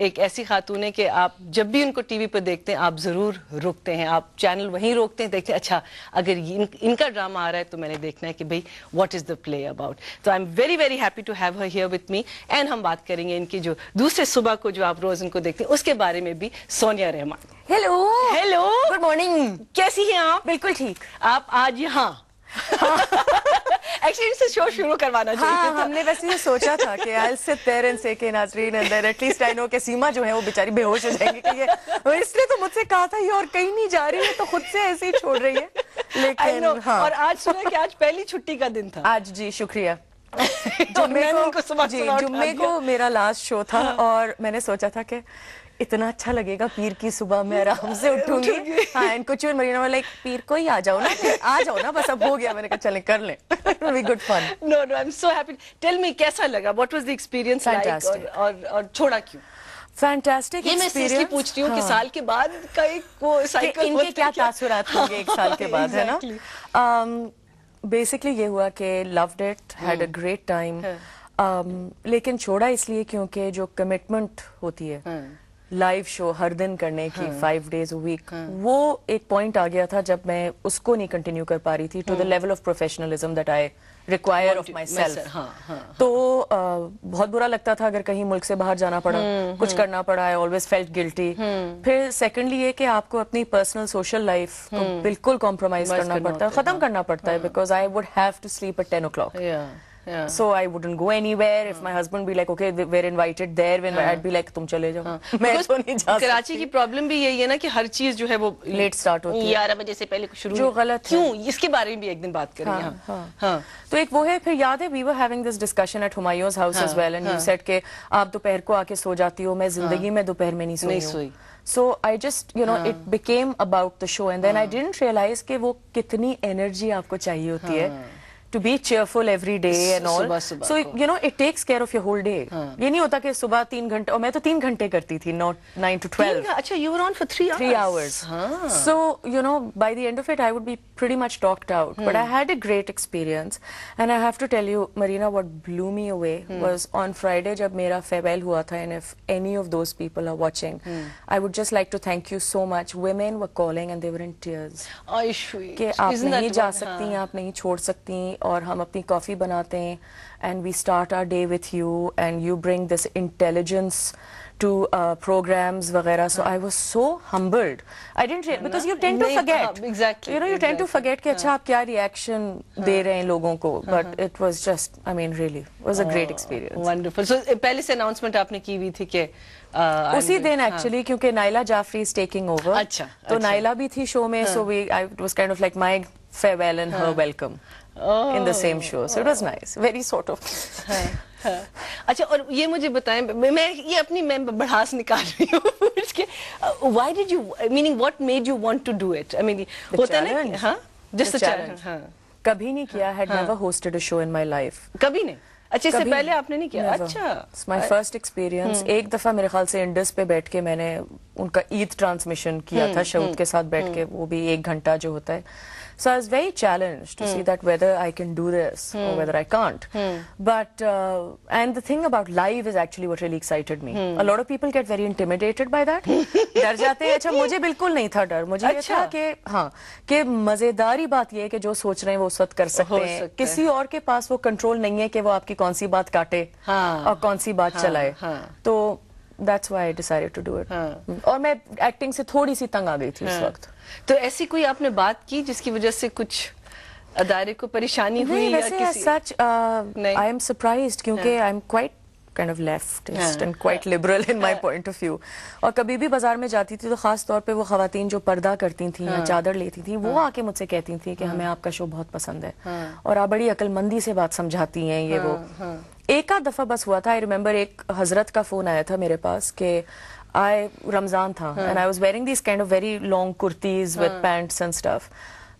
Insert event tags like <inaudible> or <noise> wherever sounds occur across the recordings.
एक ऐसी खातून है कि आप जब भी उनको टीवी पर देखते हैं आप ज़रूर रोकते हैं आप चैनल वहीं रोकते हैं देखते हैं अच्छा अगर इन, इनका ड्रामा आ रहा है तो मैंने देखना है कि भाई what is the play about तो I am very very happy to have her here with me and हम बात करेंगे इनकी जो दूसरे सुबह को जो आप रोज़ उनको देखते हैं उसके बारे में भी Sonia Rahman hello hello good morning कैसी है आप बिल्कुल ठीक आप आज यहाँ हाँ। एक्चुअली इसे शो शुरू करवाना चाहिए हाँ, हमने वैसे ही सोचा था कि आई सिट देयर एंड से के Nazreen and there at least I know के सीमा जो है वो बेचारी बेहोश हो जाएगी कि ये इसलिए तो मुझसे कहा था ये और कहीं नहीं जा रही है तो खुद से ऐसे ही छोड़ रही है लेकिन हाँ और आज सुना कि आज पहली छुट्टी का दिन था आज जी शुक्रिया <laughs> जुम्मे को जी जुम्मे को मेरा लास्ट शो था हाँ। और मैंने सोचा था कि इतना अच्छा लगेगा पीर की सुबह मैं आराम से उठूंगी हाँ कुछ और मरीना वाला एक पीर को ही आ जाओ ना आ जाओ ना बस अब हो गया मैंने कहा चले कर ले good fun no no I am so happy tell me कैसा लगा what was the experience like और और, छोड़ा क्यों फैंटास्टिक एक्सपीरियंस मैं सीरियसली पूछ रही हूँ हाँ। कि साल के बाद का एक वो साइकिल इनके क्या अच्छा- तासुरात होंगे एक साल के <laughs> बाद है ना बेसिकली um, ये हुआ कि loved it had a great time लेकिन छोड़ा इसलिए क्योंकि जो कमिटमेंट होती है hmm. लाइव शो हर दिन करने की फाइव डेज वीक वो एक पॉइंट आ गया था जब मैं उसको नहीं कंटिन्यू कर पा रही थी to the level of professionalism that I require of my self तो आ, बहुत बुरा लगता था अगर कहीं मुल्क से बाहर जाना पड़ा हुँ, हम्म, हम्म। कुछ हुँ, करना पड़ा आई ऑलवेज फेल्ट गिल्टी फिर सेकेंडली ये कि आपको अपनी पर्सनल सोशल लाइफ को हम्म। बिल्कुल कॉम्प्रोमाइज करना, करना पड़ता है खत्म हाँ। करना पड़ता है because I would have to sleep at ten o'clock yeah. so I wouldn't go anywhere. If my husband be like, okay, we're invited there, when I'd be like तुम चले जाओ. हाँ। मैं तो नहीं जा कराची की प्रॉब्लम भी यही है ना कि हर चीज जो है वो लेट स्टार्ट होती है ग्यारह बजे से पहले शुरू जो गलत क्यों इसके बारे में भी एक दिन बात करें हाँ, हाँ। तो एक वो है फिर याद है we were having this discussion at Humayun's house as well and you said के आप दोपहर को आके सो जाती हो मैं जिंदगी में दोपहर में नहीं सोई नहीं सोई so I just you know it became about the show and then I didn't realise के वो कितनी एनर्जी आपको चाहिए होती है to be cheerful every day and all. सुबा, सुबा, so, you know, it takes care of your whole day. हाँ. ये नहीं होता कि सुबह तीन घंटे और मैं तो तीन घंटे करती थी not nine to twelve. अच्छा, you were on for three hours. Three hours. So, you know, by the end of it, I would be pretty much talked out. But I hmm. had a great experience. And I have to tell you, Marina, what blew me away hmm. was on Friday, जब मेरा farewell हुआ था, and if any of those people are watching, hmm. I would just like to thank you so much. Women were calling and they were in tears. Aishwi. कि आप नहीं जा सकती, आप नहीं छोड़ सकती, और हम अपनी कॉफ़ी बनाते हैं and we start our day with you and you bring this intelligence to uh, programs वगैरह so yeah. I was so humbled I didn't yeah, because you tend to forget exactly you know you exactly. tend to forget कि acha aap kya reaction de rahe hain logon ko but uh -huh. it was just I mean really was a oh, great experience wonderful so pehle se announcement aapne ki hui thi आपने की हुई थी कि उसी दिन actually क्योंकि Naila Jafri is acha. Over अच्छा तो नाइला भी थी शो में so we was kind of like my farewell and and her welcome oh. in the same show. So oh. it was nice, very sort of. अच्छा और ये मुझे बताएं मैं ये अपनी मैं बढ़ास निकाल रही हूँ इसके why did you meaning what made you want to do it I mean होता ना हाँ जस्ट चैलेंज हाँ कभी नहीं किया had never hosted a show in my life कभी नहीं अच्छा इससे पहले आपने नहीं किया never. अच्छा my first experience एक दफा मेरे ख्याल से इंडस पे बैठ के मैंने उनका ईद ट्रांसमिशन किया था शऊद के साथ बैठ के वो भी एक घंटा जो होता है So I was very challenged to mm. see that whether I can do this mm. or whether I can't. Mm. But, uh, and the thing about live is actually what really excited me. Mm. A lot of people get very intimidated by that. डर जाते हैं अच्छा मुझे बिल्कुल नहीं था डर मुझे अच्छा? था कि हाँ कि मजेदारी बात ये है कि जो सोच रहे हैं वो उस वक्त कर सकते हैं किसी और के पास वो कंट्रोल नहीं है कि वो आपकी कौन सी बात काटे हाँ, और कौन सी बात हाँ, चलाए हाँ. तो that's why I decided to do it. हाँ। और मैं acting से थोड़ी सी तंग आ गई थी उस हाँ। वक्त तो ऐसी कोई आपने बात की जिसकी वजह से कुछ अदारे को परेशानी हुई वैसे सच आई एम सरप्राइज्ड क्योंकि I am quite kind of leftist and quite liberal in my point of view और कभी भी बाजार में जाती थी तो खास तौर पे वो खातन जो पर्दा करती थी या हाँ। चादर लेती थी वो आके मुझसे कहती थी कि हमें आपका शो बहुत पसंद है और आप बड़ी अकलमंदी से बात समझाती हैं ये वो एक आध दफा बस हुआ था आई रिमेम्बर एक हजरत का फोन आया था मेरे पास कि आई रमजान था and I was wearing this kind of very long kurtis with pants and stuff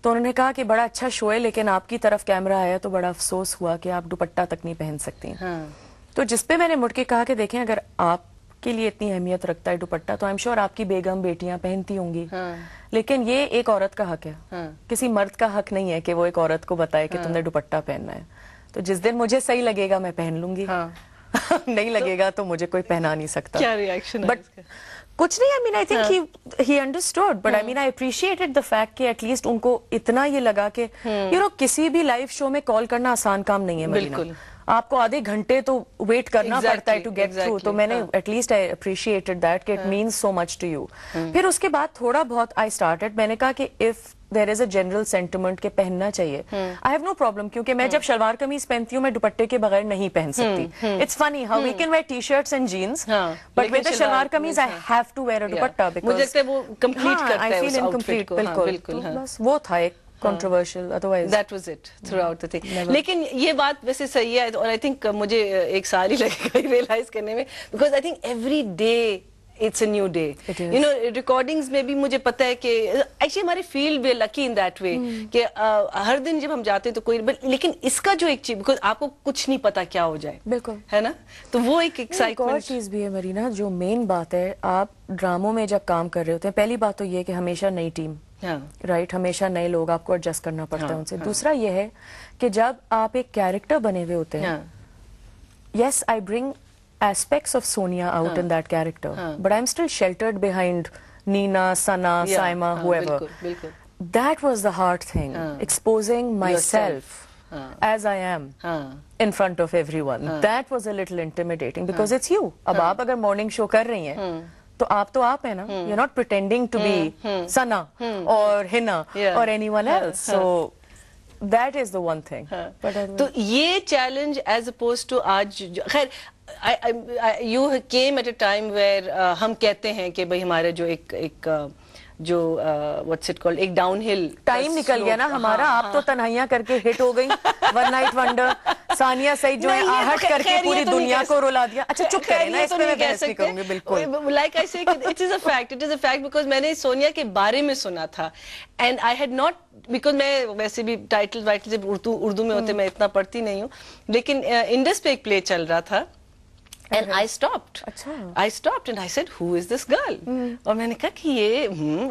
तो उन्होंने कहा कि बड़ा अच्छा शो है लेकिन आपकी तरफ कैमरा आया तो बड़ा अफसोस हुआ कि आप दुपट्टा तक नहीं पहन सकती हाँ. तो जिसपे मैंने मुड़ के कहा कि देखें अगर आपके लिए इतनी अहमियत रखता है दुपट्टा तो आई एम श्योर आपकी बेगम बेटियां पहनती होंगी हाँ. लेकिन ये एक औरत का हक है हाँ. किसी मर्द का हक नहीं है कि वो एक औरत को बताए कि हाँ। तुमने दुपट्टा पहनना है तो जिस दिन मुझे सही लगेगा मैं पहन लूंगी हाँ. <laughs> नहीं लगेगा तो मुझे कोई पहना नहीं सकता क्या रिएक्शन बट कुछ नहीं I mean I think he understood but I mean I appreciated the fact कि एटलीस्ट उनको इतना ये लगा कि यू हम्म। नो किसी भी लाइव शो में कॉल करना आसान काम नहीं है बिल्कुल आपको आधे घंटे तो वेट करना exactly, पड़ता है टू गेट थ्रू तो मैंने एटलीस्ट आई अप्रिशिएटेड दैट कि it means so much to you फिर उसके बाद थोड़ा बहुत आई स्टार्टेड मैंने कहा कि if there is a general sentiment के पहनना चाहिए आई हैव नो प्रॉब्लम क्योंकि मैं हाँ। जब शलवार कमीज पहनती हूँ मैं दुपट्टे के बगैर नहीं पहन हाँ, सकती it's funny how we can wear T shirts and jeans but with shalwar kameez I have to wear a dupatta because मुझे वो कंप्लीट हाँ, करता है आई फील इनकम्प्लीट बिल्कुल तो बस वो था एक controversial otherwise that was it throughout the thing लेकिन ये बात वैसे सही है और आई थिंक uh, मुझे uh, एक साल ही लगेगा रियलाइज करने में because I think every day it's a new day you know recordings में भी मुझे पता है कि एक्चुअली हमारे फील्ड भी लकी इन दैट वे कि uh, हर दिन जब हम जाते हैं तो कोई बट लेकिन इसका जो एक चीज बिकॉज आपको कुछ नहीं पता क्या हो जाए बिल्कुल है ना तो वो एक एक्साइटमेंट चीज भी है मरीना जो मेन बात है आप ड्रामों में जब काम कर रहे होते हैं पहली बात तो ये कि हमेशा नई टीम राइट हाँ। हमेशा नए लोग आपको एडजस्ट करना पड़ता है हाँ, उनसे हाँ। दूसरा ये है कि जब आप एक कैरेक्टर बने हुए होते हैं yes I bring aspect of Sonia out in that character but I am still sheltered behind Nina Sana Saima however that was the hard thing exposing myself as I am in front of everyone that was a little intimidating because it's you अब आप अगर morning show कर रही हैं तो आप तो आप है ना you not pretending to be Sana और हिना और one else so that is the one thing तो ये चैलेंज एज अपोज टू आज खैर you came at a time where हम कहते हैं कि भाई हमारे जो एक एक uh, जो व्हाट्स इट कॉल्ड एक डाउनहिल टाइम निकल गया ना हमारा हाँ, आप तो हाँ. तो तन्हाइयां करके हिट हो गई one night wonder Sania Saeed जो तो आहट करके पूरी तो दुनिया को रुला दिया अच्छा चुप कर ना इसमें तो मैं बहस नहीं करूंगी बिल्कुल like I say it is a fact it is a fact because मैंने सोनिया के बारे में सुना था and I had not because मैं वैसे भी टाइटल वाइटल जब उर्दू उर्दू में होते हम्म। मैं इतना पढ़ती नहीं हूँ लेकिन इंडस uh, पे एक प्ले चल रहा था and I stopped I stopped and I said who is this girl और मैंने कहा कि ये ओके हम्म,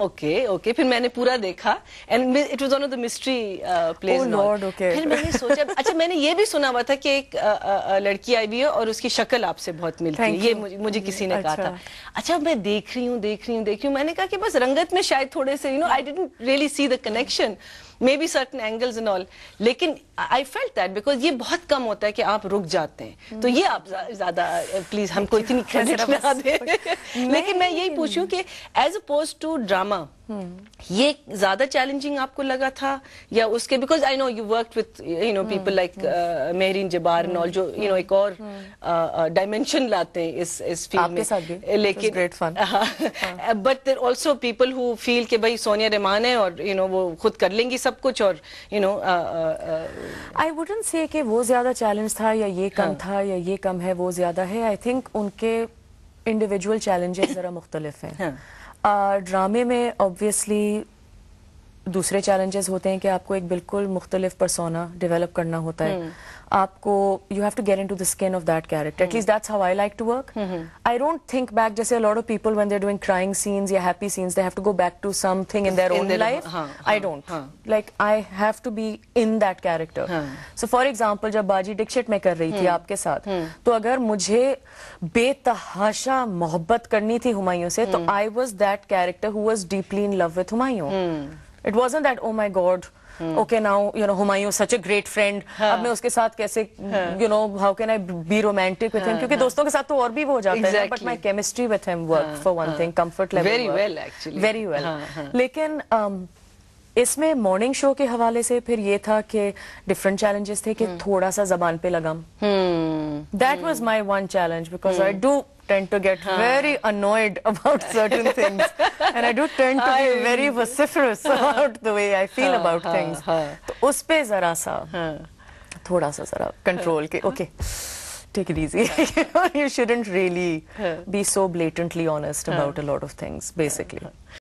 ओके फिर मैंने पूरा देखा and it was one of the mystery place फिर मैंने सोचा अच्छा मैंने ये भी सुना हुआ था कि एक आ, आ, लड़की आई भी है और उसकी शक्ल आपसे बहुत मिलती है ये मुझे मुझे किसी ने अच्छा. कहा था अच्छा मैं देख रही हूँ देख रही हूँ देख रही हूँ मैंने कहा कि बस रंगत में शायद थोड़े से you know I didn't really see the connection maybe certain angles in all लेकिन आई फेल्ट दैट बिकॉज ये बहुत कम होता है कि आप रुक जाते हैं तो ये आप ज्यादा प्लीज हमको इतनी क्रेडिट ना दें लेकिन मैं यही पूछूं कि एज अपोज टू ड्रामा ये ज्यादा चैलेंजिंग आपको लगा था या उसके because I know you work with you know people like Mehreen Jabbar and all जो यू you नो know, एक और डायमेंशन hmm. uh, uh लाते हैं इस इस फील्ड में लेकिन great fun but there also people who feel के भाई सोनिया रहमान है और यू you नो know, वो खुद कर लेंगी सब कुछ और यू नो आई वुडन से कि वो ज्यादा चैलेंज था या ये कम हाँ. था या ये कम है वो ज्यादा है आई थिंक उनके इंडिविजुअल चैलेंजेस <laughs> जरा मुख्तलिफ हैं हाँ. ड्रामे में ऑब्वियसली दूसरे चैलेंजेस होते हैं कि आपको एक बिल्कुल मुख्तलिफ परसोना डेवलप करना होता है हम्म। आपको you have to get into the skin of that character at least that's how I like to work I don't think back जैसे lot of people when they're doing crying scenes या happy scenes they have to go back to something in their own life I don't like I have to be in that character so for example जब बाजी डिक्शिट में कर रही थी हम्म। आपके साथ हम्म। तो अगर मुझे बेतहाशा मोहब्बत करनी थी हुमायूं से तो I was that character who was deeply in love with Humayun it wasn't that oh my god okay now you know Humayun such a great friend अब मैं उसके साथ कैसे you know how can I be romantic with him क्योंकि दोस्तों के साथ तो और भी वो हो जाता है but my chemistry with him work for one thing comfort level very well actually very well लेकिन um, इसमें मॉर्निंग शो के हवाले से फिर ये था कि डिफरेंट चैलेंजेस थे कि hmm. थोड़ा सा जबान पे लगम that was my one challenge because I do tend to get huh. very annoyed about <laughs> certain things. And I do tend to be very <laughs> vociferous about the way I feel about things. So, उस ज़रा सा, थोड़ा सा ज़रा control के, okay. Take it easy. <laughs> you shouldn't really be so blatantly honest about a lot of things, basically.